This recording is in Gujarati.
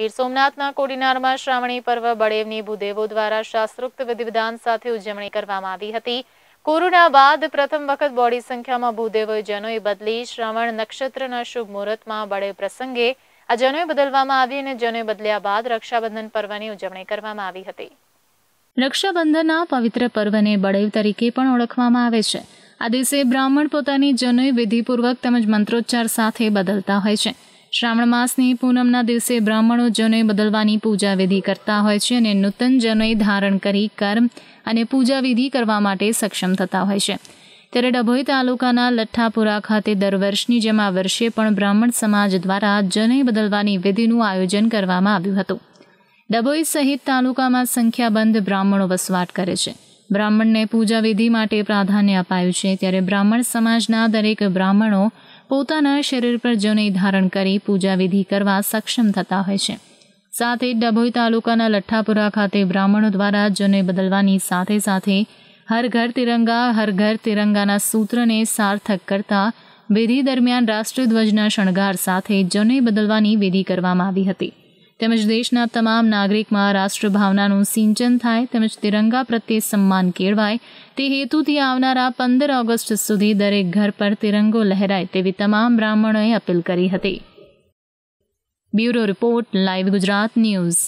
ગીર સોમનાથના કોડીનારમાં શ્રાવણી પર્વ બળેવની ભૂદેવો દ્વારા શાસ્ત્રોક્ત વિધિવિધાન સાથે ઉજવણી કરવામાં આવી હતી કોરોના બાદ પ્રથમ વખત બોડી સંખ્યામાં ભૂદેવો બદલી શ્રાવણ નક્ષત્રના શુભ મુહૂર્તમાં બળે પ્રસંગે આ જનોઈ બદલવામાં આવી અને જનોઈ બદલ્યા બાદ રક્ષાબંધન પર્વની ઉજવણી કરવામાં આવી હતી રક્ષાબંધનના પવિત્ર પર્વને બળેવ તરીકે પણ ઓળખવામાં આવે છે આ દિવસે બ્રાહ્મણ પોતાની જનોઈ વિધિપૂર્વક તેમજ મંત્રોચ્ચાર સાથે બદલતા હોય છે શ્રાવણ માસની પૂનમના દિવસે બ્રાહ્મણો જનોય બદલવાની પૂજા વિધિ કરતા હોય છે અને નૂતન જનોય ધારણ કરી કર્મ અને પૂજા વિધિ કરવા માટે સક્ષમ થતા હોય છે ત્યારે ડભોઈ તાલુકાના લઠ્ઠાપુરા ખાતે દર વર્ષની જેમ આ વર્ષે પણ બ્રાહ્મણ સમાજ દ્વારા જનોય બદલવાની વિધિનું આયોજન કરવામાં આવ્યું હતું ડભોઈ સહિત તાલુકામાં સંખ્યાબંધ બ્રાહ્મણો વસવાટ કરે છે બ્રાહ્મણને પૂજા વિધિ માટે પ્રાધાન્ય અપાયું છે ત્યારે બ્રાહ્મણ સમાજના દરેક બ્રાહ્મણો પોતાના શરીર પર જનૈ ધારણ કરી પૂજા વિધિ કરવા સક્ષમ થતા હોય છે સાથે ડભોઈ તાલુકાના લઠ્ઠાપુરા ખાતે બ્રાહ્મણો દ્વારા જનૈ બદલવાની સાથે સાથે હર ઘર તિરંગા હર ઘર તિરંગાના સૂત્રને સાર્થક કરતા વિધિ દરમિયાન રાષ્ટ્રધ્વજના શણગાર સાથે જનૈ બદલવાની વિધિ કરવામાં આવી હતી તેમજ દેશના તમામ નાગરિકમાં રાષ્ટ્રભાવનાનું સિંચન થાય તેમજ તિરંગા પ્રત્યે સન્માન કેળવાય તે હેતુથી આવનારા પંદર ઓગસ્ટ સુધી દરેક ઘર પર તિરંગો લહેરાય તેવી તમામ બ્રાહ્મણોએ અપીલ કરી હતી bureau report live Gujarat news